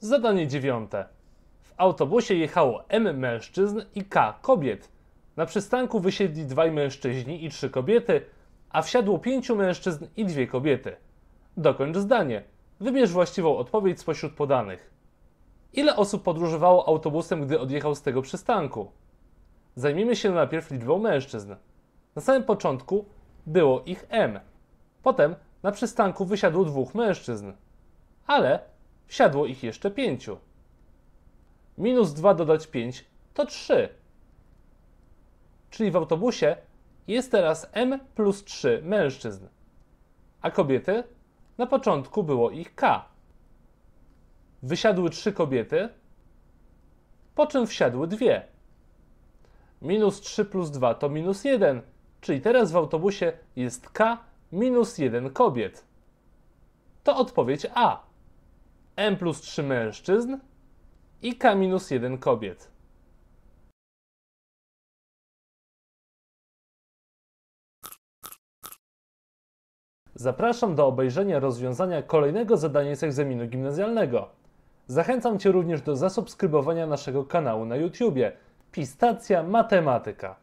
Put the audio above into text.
Zadanie dziewiąte. W autobusie jechało M mężczyzn i K kobiet. Na przystanku wysiedli dwaj mężczyźni i trzy kobiety, a wsiadło pięciu mężczyzn i dwie kobiety. Dokończ zdanie. Wybierz właściwą odpowiedź spośród podanych. Ile osób podróżowało autobusem, gdy odjechał z tego przystanku? Zajmijmy się najpierw liczbą mężczyzn. Na samym początku było ich M. Potem na przystanku wysiadło dwóch mężczyzn, ale wsiadło ich jeszcze pięciu. Minus 2 dodać 5 to 3. Czyli w autobusie jest teraz M plus 3 mężczyzn, a kobiety na początku było ich K. Wysiadły trzy kobiety, po czym wsiadły dwie. Minus 3 plus 2 to minus 1, czyli teraz w autobusie jest K minus 1 kobiet. To odpowiedź A. M plus 3 mężczyzn i K minus 1 kobiet. Zapraszam do obejrzenia rozwiązania kolejnego zadania z egzaminu gimnazjalnego. Zachęcam Cię również do zasubskrybowania naszego kanału na YouTube Pistacja matematyka.